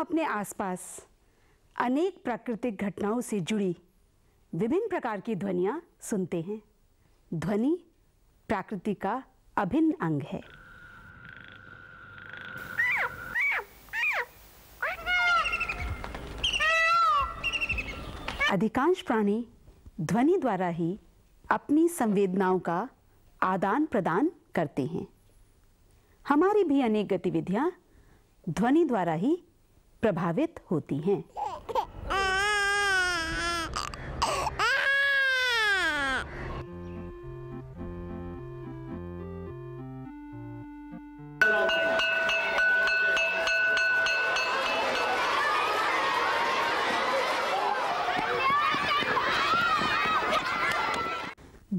अपने आसपास अनेक प्राकृतिक घटनाओं से जुड़ी विभिन्न प्रकार की ध्वनियाँ सुनते हैं ध्वनि प्रकृति का अभिन्न अंग है अधिकांश प्राणी ध्वनि द्वारा ही अपनी संवेदनाओं का आदान प्रदान करते हैं हमारी भी अनेक गतिविधियां ध्वनि द्वारा ही प्रभावित होती हैं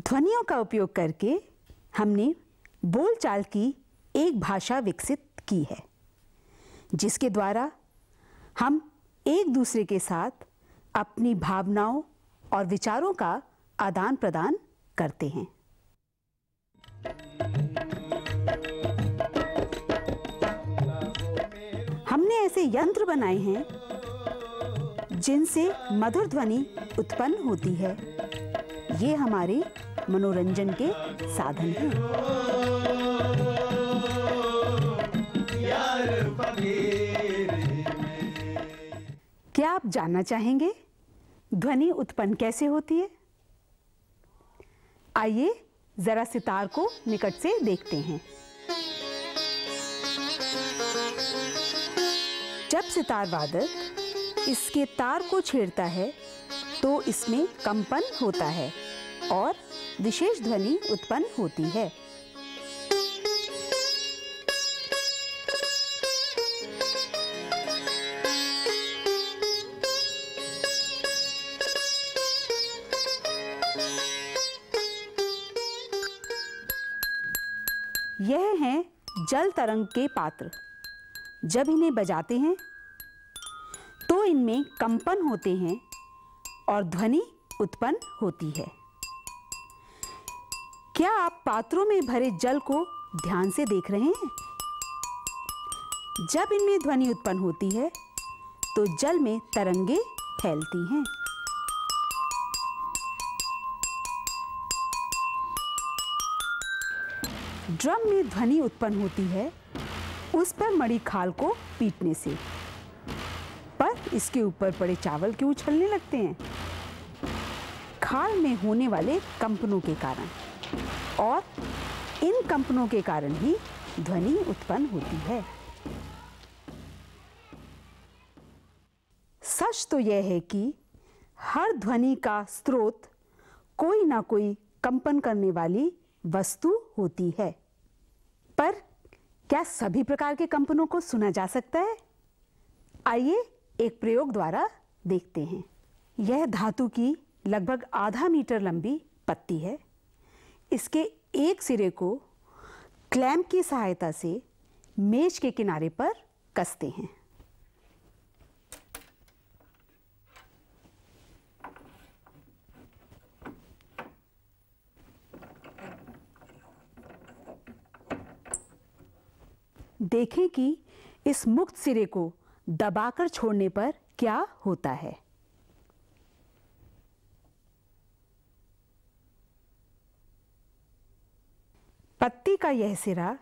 ध्वनियों का उपयोग करके हमने बोलचाल की एक भाषा विकसित की है जिसके द्वारा हम एक दूसरे के साथ अपनी भावनाओं और विचारों का आदान प्रदान करते हैं हमने ऐसे यंत्र बनाए हैं जिनसे मधुर ध्वनि उत्पन्न होती है ये हमारे मनोरंजन के साधन हैं क्या आप जानना चाहेंगे ध्वनि उत्पन्न कैसे होती है आइए जरा सितार को निकट से देखते हैं जब सितार वादक इसके तार को छेड़ता है तो इसमें कंपन होता है और विशेष ध्वनि उत्पन्न होती है कोमल तरंग के पात्र जब इन्हें बजाते हैं तो इनमें कंपन होते हैं और ध्वनि उत्पन्न होती है क्या आप पात्रों में भरे जल को ध्यान से देख रहे हैं जब इनमें ध्वनि उत्पन्न होती है तो जल में तरंगे फैलती हैं ड्रम में ध्वनि उत्पन्न होती है उस पर मड़ी खाल को पीटने से पर इसके ऊपर पड़े चावल क्यों उछलने लगते हैं खाल में होने वाले कंपनों के कारण और इन कंपनों के कारण ही ध्वनि उत्पन्न होती है सच तो यह है कि हर ध्वनि का स्रोत कोई ना कोई कंपन करने वाली वस्तु होती है पर क्या सभी प्रकार के कंपनों को सुना जा सकता है आइए एक प्रयोग द्वारा देखते हैं यह धातु की लगभग आधा मीटर लंबी पत्ती है इसके एक सिरे को क्लैम्प की सहायता से मेज के किनारे पर कसते हैं देखें कि इस मुक्त सिरे को दबाकर छोड़ने पर क्या होता है पत्ती का यह सिरा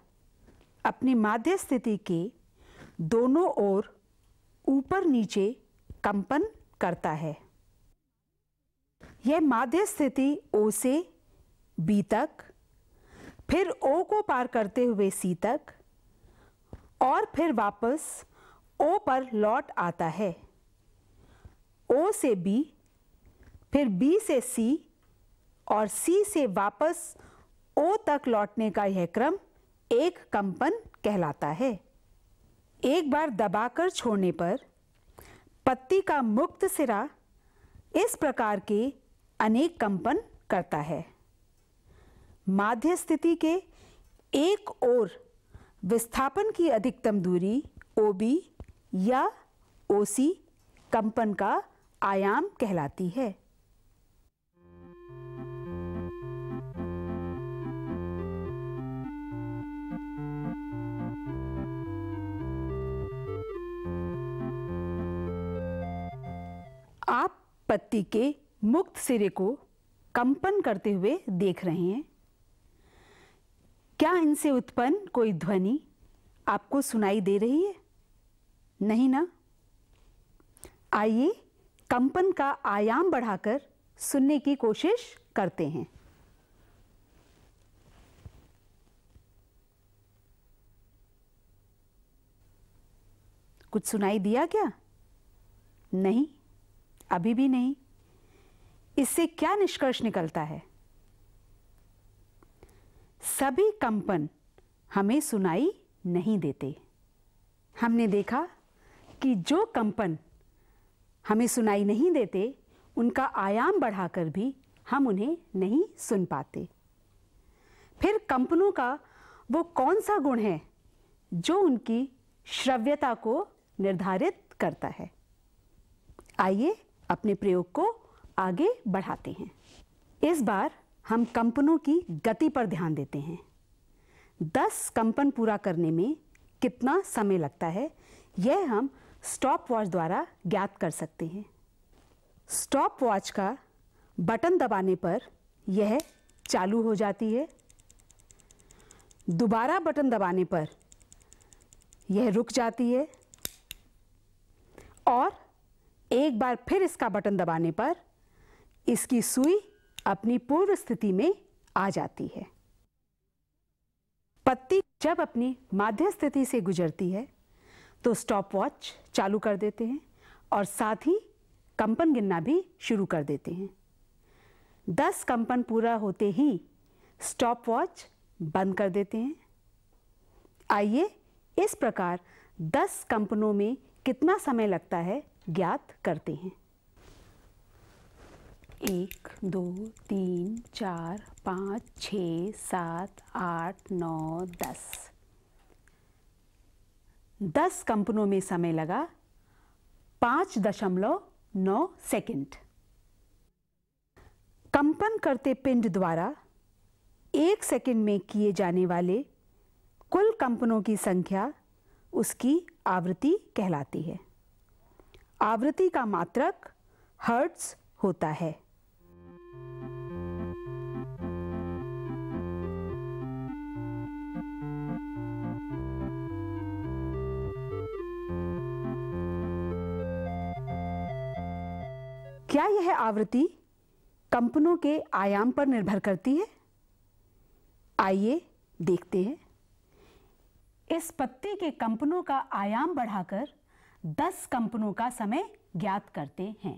अपनी माध्य स्थिति के दोनों ओर ऊपर नीचे कंपन करता है यह माध्य स्थिति ओ से बी तक फिर ओ को पार करते हुए सी तक और फिर वापस ओ पर लौट आता है ओ से बी फिर बी से सी और सी से वापस ओ तक लौटने का यह क्रम एक कंपन कहलाता है एक बार दबाकर छोड़ने पर पत्ती का मुक्त सिरा इस प्रकार के अनेक कंपन करता है माध्य स्थिति के एक ओर विस्थापन की अधिकतम दूरी ओ बी या ओ सी कंपन का आयाम कहलाती है आप पत्ती के मुक्त सिरे को कंपन करते हुए देख रहे हैं क्या इनसे उत्पन्न कोई ध्वनि आपको सुनाई दे रही है नहीं ना आइए कंपन का आयाम बढ़ाकर सुनने की कोशिश करते हैं कुछ सुनाई दिया क्या नहीं अभी भी नहीं इससे क्या निष्कर्ष निकलता है सभी कंपन हमें सुनाई नहीं देते हमने देखा कि जो कंपन हमें सुनाई नहीं देते उनका आयाम बढ़ाकर भी हम उन्हें नहीं सुन पाते फिर कंपनों का वो कौन सा गुण है जो उनकी श्रव्यता को निर्धारित करता है आइए अपने प्रयोग को आगे बढ़ाते हैं इस बार हम कंपनों की गति पर ध्यान देते हैं दस कंपन पूरा करने में कितना समय लगता है यह हम स्टॉप वॉच द्वारा ज्ञात कर सकते हैं स्टॉप वॉच का बटन दबाने पर यह चालू हो जाती है दोबारा बटन दबाने पर यह रुक जाती है और एक बार फिर इसका बटन दबाने पर इसकी सुई अपनी पूर्व स्थिति में आ जाती है पत्ती जब अपनी माध्य स्थिति से गुजरती है तो स्टॉपवॉच चालू कर देते हैं और साथ ही कंपन गिनना भी शुरू कर देते हैं दस कंपन पूरा होते ही स्टॉपवॉच बंद कर देते हैं आइए इस प्रकार दस कंपनों में कितना समय लगता है ज्ञात करते हैं एक दो तीन चार पाँच छ सात आठ नौ दस दस कंपनों में समय लगा पाँच दशमलव नौ सेकेंड कंपन करते पिंड द्वारा एक सेकेंड में किए जाने वाले कुल कंपनों की संख्या उसकी आवृत्ति कहलाती है आवृत्ति का मात्रक हर्ट्स होता है क्या यह आवृत्ति कंपनों के आयाम पर निर्भर करती है आइए देखते हैं इस पत्ते के कंपनों का आयाम बढ़ाकर 10 कंपनों का समय ज्ञात करते हैं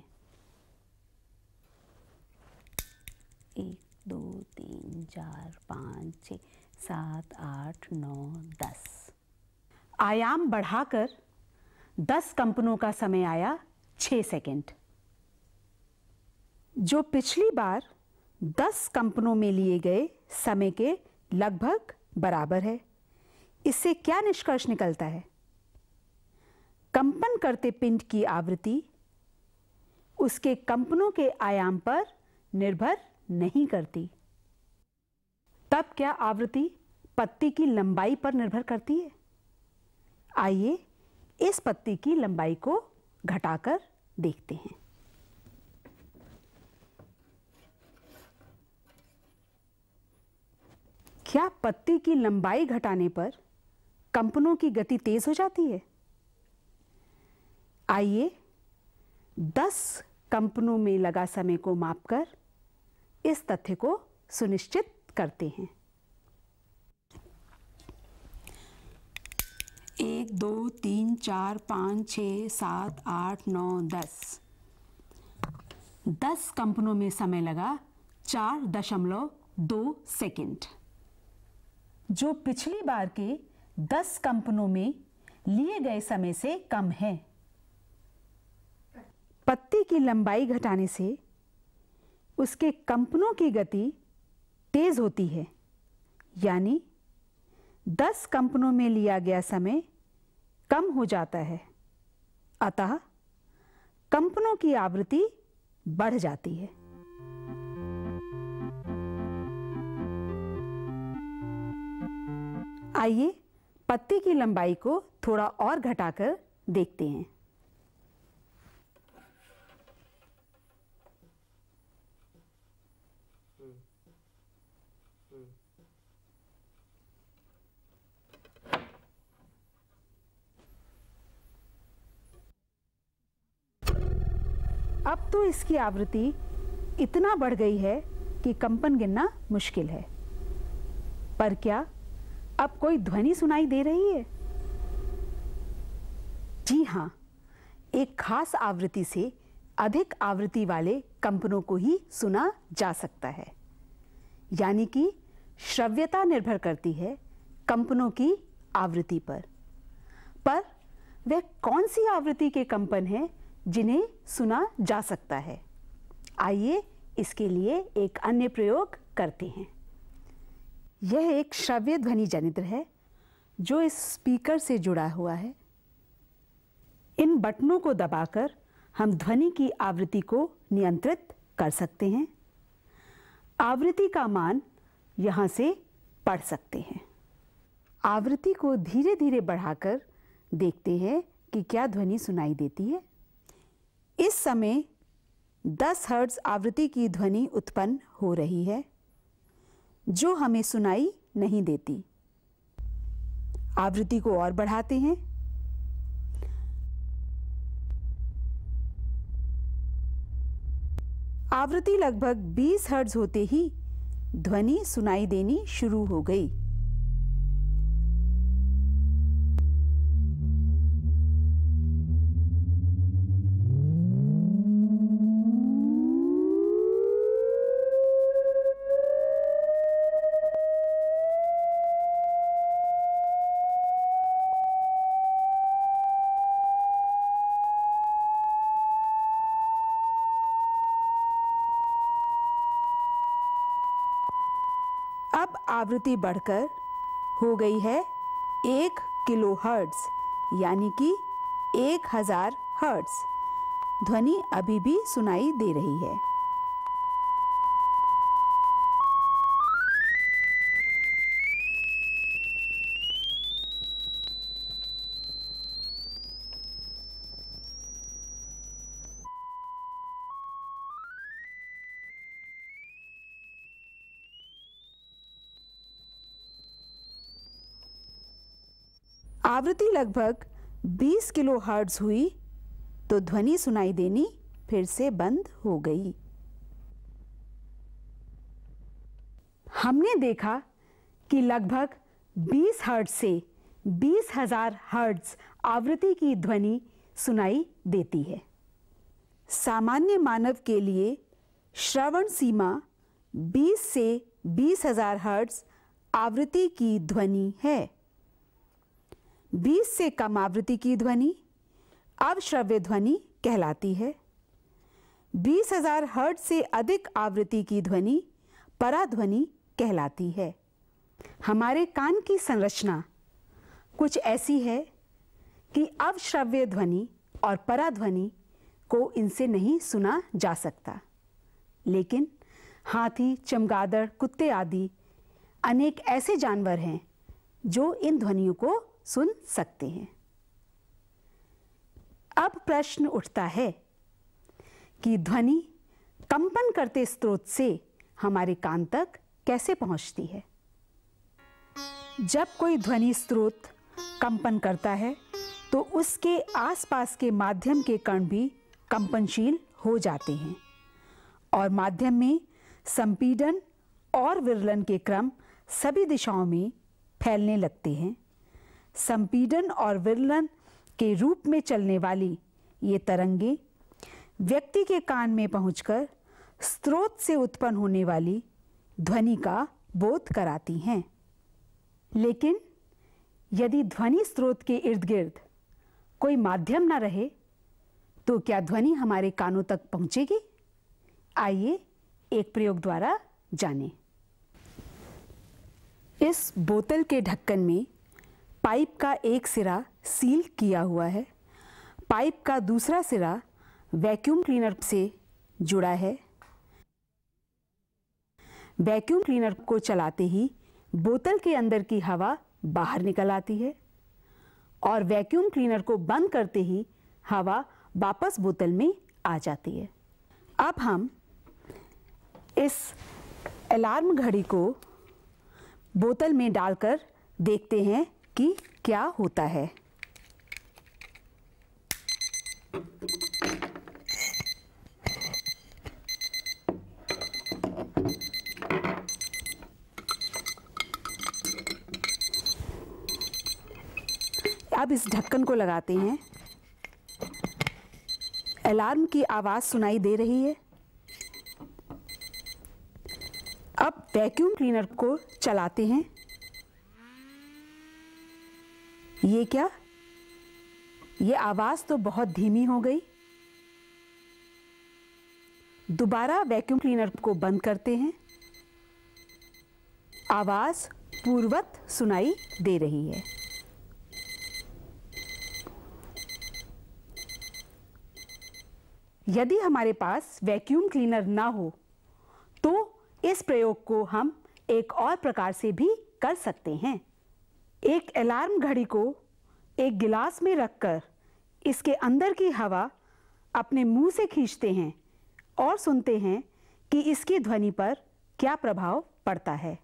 एक दो तीन चार पाँच छ सात आठ नौ दस आयाम बढ़ाकर दस कंपनों का समय आया 6 सेकंड जो पिछली बार 10 कंपनों में लिए गए समय के लगभग बराबर है इससे क्या निष्कर्ष निकलता है कंपन करते पिंड की आवृत्ति उसके कंपनों के आयाम पर निर्भर नहीं करती तब क्या आवृत्ति पत्ती की लंबाई पर निर्भर करती है आइए इस पत्ती की लंबाई को घटाकर देखते हैं क्या पत्ती की लंबाई घटाने पर कंपनों की गति तेज हो जाती है आइए दस कंपनों में लगा समय को मापकर इस तथ्य को सुनिश्चित करते हैं एक दो तीन चार पाँच छ सात आठ नौ दस दस कंपनों में समय लगा चार दशमलव दो सेकेंड जो पिछली बार के दस कंपनों में लिए गए समय से कम है पत्ती की लंबाई घटाने से उसके कंपनों की गति तेज होती है यानी दस कंपनों में लिया गया समय कम हो जाता है अतः कंपनों की आवृत्ति बढ़ जाती है आइए पत्ते की लंबाई को थोड़ा और घटाकर देखते हैं अब तो इसकी आवृत्ति इतना बढ़ गई है कि कंपन गिनना मुश्किल है पर क्या अब कोई ध्वनि सुनाई दे रही है जी हाँ एक खास आवृत्ति से अधिक आवृत्ति वाले कंपनों को ही सुना जा सकता है यानी कि श्रव्यता निर्भर करती है कंपनों की आवृत्ति पर पर वह कौन सी आवृत्ति के कंपन हैं जिन्हें सुना जा सकता है आइए इसके लिए एक अन्य प्रयोग करते हैं यह एक श्रव्य ध्वनि जनित्र है जो इस स्पीकर से जुड़ा हुआ है इन बटनों को दबाकर हम ध्वनि की आवृत्ति को नियंत्रित कर सकते हैं आवृत्ति का मान यहाँ से पढ़ सकते हैं आवृत्ति को धीरे धीरे बढ़ाकर देखते हैं कि क्या ध्वनि सुनाई देती है इस समय 10 हर्ट्ज आवृत्ति की ध्वनि उत्पन्न हो रही है जो हमें सुनाई नहीं देती आवृत्ति को और बढ़ाते हैं आवृत्ति लगभग 20 हर्ट्ज होते ही ध्वनि सुनाई देनी शुरू हो गई आवृत्ति बढ़कर हो गई है एक किलो हर्ट्स यानी कि एक हज़ार हर्ट्स ध्वनि अभी भी सुनाई दे रही है आवृत्ति लगभग 20 किलो हर्ट्ज हुई तो ध्वनि सुनाई देनी फिर से बंद हो गई हमने देखा कि लगभग 20 हर्ट्ज से बीस हजार हर्ट्ज आवृत्ति की ध्वनि सुनाई देती है सामान्य मानव के लिए श्रवण सीमा 20 से बीस हजार हर्ट्ज आवृत्ति की ध्वनि है बीस से कम आवृत्ति की ध्वनि अवश्रव्य ध्वनि कहलाती है बीस हजार हर्ट से अधिक आवृत्ति की ध्वनि पराध्वनि कहलाती है हमारे कान की संरचना कुछ ऐसी है कि अवश्रव्य ध्वनि और पराध्वनि को इनसे नहीं सुना जा सकता लेकिन हाथी चमगादड़ कुत्ते आदि अनेक ऐसे जानवर हैं जो इन ध्वनियों को सुन सकते हैं अब प्रश्न उठता है कि ध्वनि कंपन करते स्रोत से हमारे कान तक कैसे पहुंचती है जब कोई ध्वनि स्रोत कंपन करता है तो उसके आसपास के माध्यम के कण भी कंपनशील हो जाते हैं और माध्यम में संपीडन और विरलन के क्रम सभी दिशाओं में फैलने लगते हैं संपीडन और विरलन के रूप में चलने वाली ये तरंगे व्यक्ति के कान में पहुंचकर स्रोत से उत्पन्न होने वाली ध्वनि का बोध कराती हैं लेकिन यदि ध्वनि स्रोत के इर्द गिर्द कोई माध्यम ना रहे तो क्या ध्वनि हमारे कानों तक पहुंचेगी आइए एक प्रयोग द्वारा जानें। इस बोतल के ढक्कन में पाइप का एक सिरा सील किया हुआ है पाइप का दूसरा सिरा वैक्यूम क्लीनर से जुड़ा है वैक्यूम क्लीनर को चलाते ही बोतल के अंदर की हवा बाहर निकल आती है और वैक्यूम क्लीनर को बंद करते ही हवा वापस बोतल में आ जाती है अब हम इस अलार्म घड़ी को बोतल में डालकर देखते हैं कि क्या होता है अब इस ढक्कन को लगाते हैं अलार्म की आवाज़ सुनाई दे रही है अब वैक्यूम क्लीनर को चलाते हैं ये क्या ये आवाज़ तो बहुत धीमी हो गई दोबारा वैक्यूम क्लीनर को बंद करते हैं आवाज़ पूर्वत सुनाई दे रही है यदि हमारे पास वैक्यूम क्लीनर ना हो तो इस प्रयोग को हम एक और प्रकार से भी कर सकते हैं एक अलार्म घड़ी को एक गिलास में रखकर इसके अंदर की हवा अपने मुंह से खींचते हैं और सुनते हैं कि इसकी ध्वनि पर क्या प्रभाव पड़ता है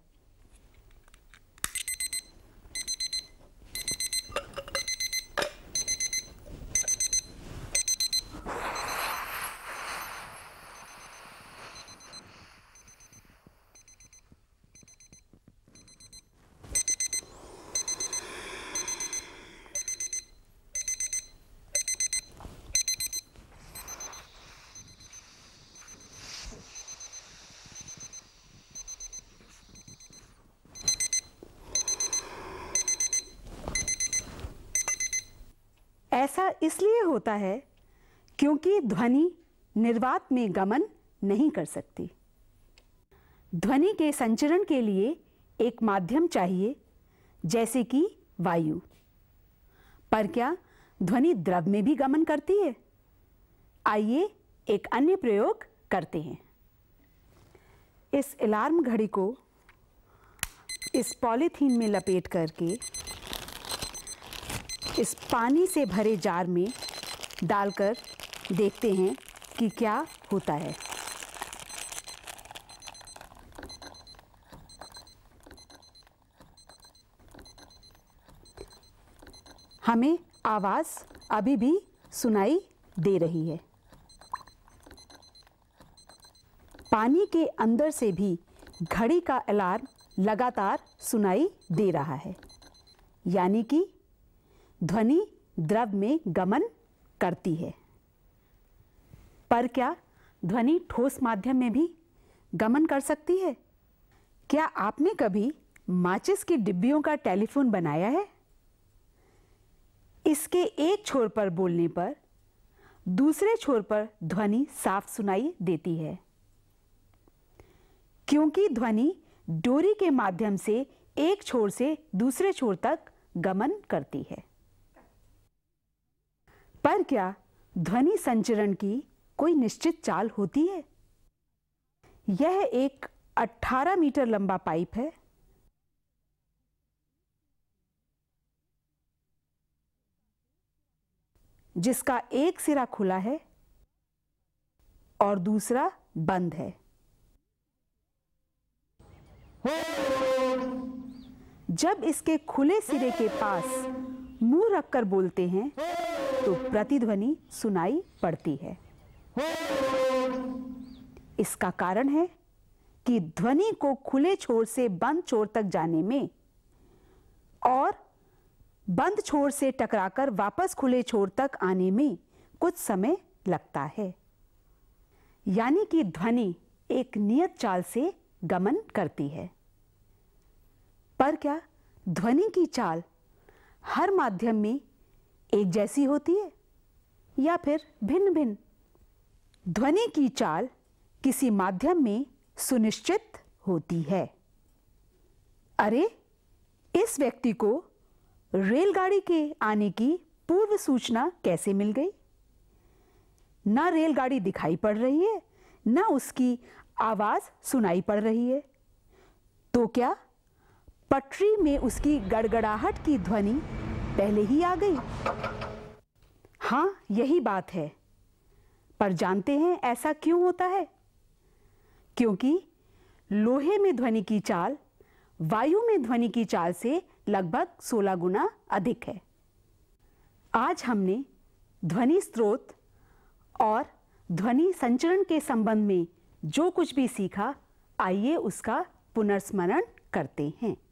ऐसा इसलिए होता है क्योंकि ध्वनि निर्वात में गमन नहीं कर सकती ध्वनि के संचरण के लिए एक माध्यम चाहिए जैसे कि वायु पर क्या ध्वनि द्रव में भी गमन करती है आइए एक अन्य प्रयोग करते हैं इस अलार्म घड़ी को इस पॉलीथीन में लपेट करके इस पानी से भरे जार में डालकर देखते हैं कि क्या होता है हमें आवाज़ अभी भी सुनाई दे रही है पानी के अंदर से भी घड़ी का अलार्म लगातार सुनाई दे रहा है यानी कि ध्वनि द्रव में गमन करती है पर क्या ध्वनि ठोस माध्यम में भी गमन कर सकती है क्या आपने कभी माचिस की डिब्बियों का टेलीफोन बनाया है इसके एक छोर पर बोलने पर दूसरे छोर पर ध्वनि साफ सुनाई देती है क्योंकि ध्वनि डोरी के माध्यम से एक छोर से दूसरे छोर तक गमन करती है पर क्या ध्वनि संचरण की कोई निश्चित चाल होती है यह एक 18 मीटर लंबा पाइप है जिसका एक सिरा खुला है और दूसरा बंद है जब इसके खुले सिरे के पास मुंह रखकर बोलते हैं तो प्रतिध्वनि सुनाई पड़ती है इसका कारण है कि ध्वनि को खुले छोर से बंद छोर तक जाने में और बंद छोर से टकराकर वापस खुले छोर तक आने में कुछ समय लगता है यानी कि ध्वनि एक नियत चाल से गमन करती है पर क्या ध्वनि की चाल हर माध्यम में एक जैसी होती है या फिर भिन्न भिन्न ध्वनि की चाल किसी माध्यम में सुनिश्चित होती है अरे इस व्यक्ति को रेलगाड़ी के आने की पूर्व सूचना कैसे मिल गई ना रेलगाड़ी दिखाई पड़ रही है ना उसकी आवाज सुनाई पड़ रही है तो क्या पटरी में उसकी गड़गड़ाहट की ध्वनि पहले ही आ गई हाँ यही बात है पर जानते हैं ऐसा क्यों होता है क्योंकि लोहे में ध्वनि की चाल वायु में ध्वनि की चाल से लगभग 16 गुना अधिक है आज हमने ध्वनि स्रोत और ध्वनि संचरण के संबंध में जो कुछ भी सीखा आइए उसका पुनर्स्मरण करते हैं